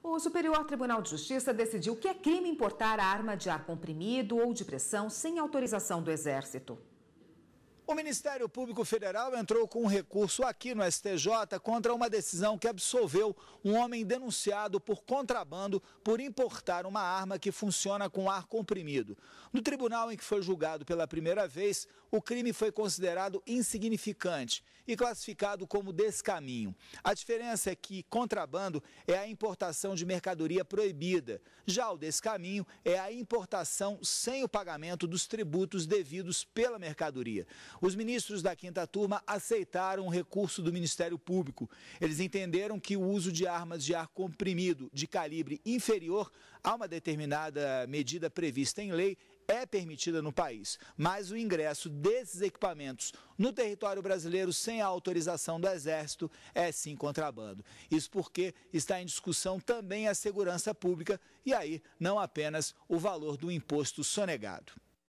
O Superior Tribunal de Justiça decidiu que é crime importar arma de ar comprimido ou de pressão sem autorização do Exército. O Ministério Público Federal entrou com um recurso aqui no STJ contra uma decisão que absolveu um homem denunciado por contrabando por importar uma arma que funciona com ar comprimido. No tribunal em que foi julgado pela primeira vez, o crime foi considerado insignificante e classificado como descaminho. A diferença é que contrabando é a importação de mercadoria proibida, já o descaminho é a importação sem o pagamento dos tributos devidos pela mercadoria. Os ministros da quinta turma aceitaram o recurso do Ministério Público. Eles entenderam que o uso de armas de ar comprimido de calibre inferior a uma determinada medida prevista em lei é permitida no país, mas o ingresso desses equipamentos no território brasileiro sem a autorização do Exército é sim contrabando. Isso porque está em discussão também a segurança pública e aí não apenas o valor do imposto sonegado.